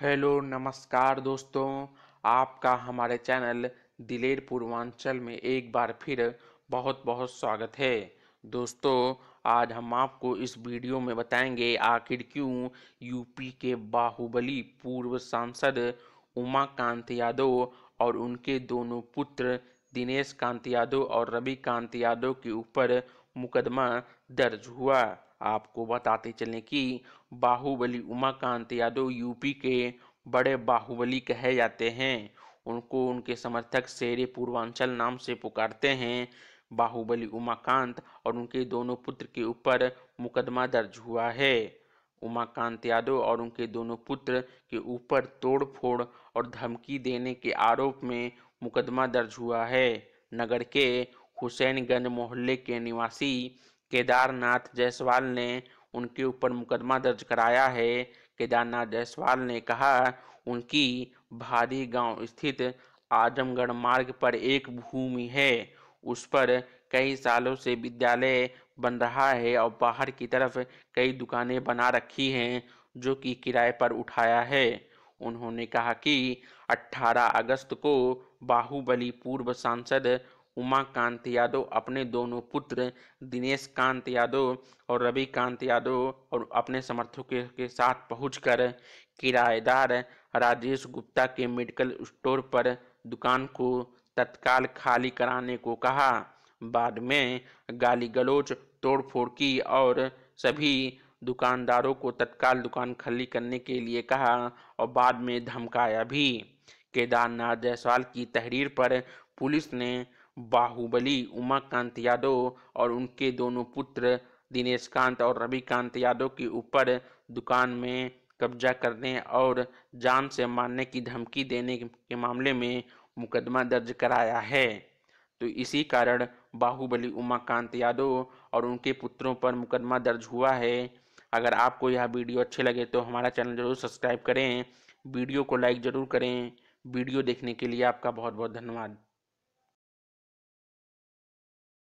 hello नमस्कार दोस्तों आपका हमारे चैनल दिलेर पूर्वांचल में एक बार फिर बहुत बहुत स्वागत है दोस्तों आज हम आपको इस वीडियो में बताएंगे आखिर क्यों यूपी के बाहुबली पूर्व सांसद उमाकांत यादव और उनके दोनों पुत्र दिनेश कांत यादव और रवि कांत यादव के ऊपर मुकदमा दर्ज हुआ आपको बताते चलें कि बाहुबली उमाकांत यादव यूपी के बड़े बाहुबली कहे जाते हैं उनको उनके समर्थक शेर पूर्वांचल नाम से पुकारते हैं बाहुबली उमाकांत और उनके दोनों पुत्र के ऊपर मुकदमा दर्ज हुआ है उमाकांत यादव और उनके दोनों पुत्र के ऊपर तोड़फोड़ और धमकी देने के आरोप में मुकदमा दर्ज हुआ है नगर के हुसैनगंज मोहल्ले के निवासी केदारनाथ जायसवाल ने उनके ऊपर मुकदमा दर्ज कराया है केदारनाथ जायसवाल ने कहा उनकी भारी गांव स्थित आजमगढ़ मार्ग पर एक भूमि है उस पर कई सालों से विद्यालय बन रहा है और बाहर की तरफ कई दुकानें बना रखी हैं जो कि किराए पर उठाया है उन्होंने कहा कि 18 अगस्त को बाहुबली पूर्व सांसद उमाकांत यादव अपने दोनों पुत्र दिनेश कांत यादव और रवि कांत यादव और अपने समर्थकों के साथ पहुंचकर किराएदार राजेश गुप्ता के मेडिकल स्टोर पर दुकान को तत्काल खाली कराने को कहा बाद में गाली गलोच तोड़फोड़ की और सभी दुकानदारों को तत्काल दुकान खाली करने के लिए कहा और बाद में धमकाया भी केदारनाथ जायसवाल की तहरीर पर पुलिस ने बाहुबली उमाकांत यादव और उनके दोनों पुत्र दिनेश कांत और रविकांत यादव के ऊपर दुकान में कब्जा करने और जान से मारने की धमकी देने के मामले में मुकदमा दर्ज कराया है तो इसी कारण बाहुबली उमाकांत यादव और उनके पुत्रों पर मुकदमा दर्ज हुआ है अगर आपको यह वीडियो अच्छे लगे तो हमारा चैनल जरूर सब्सक्राइब करें वीडियो को लाइक ज़रूर करें वीडियो देखने के लिए आपका बहुत बहुत धन्यवाद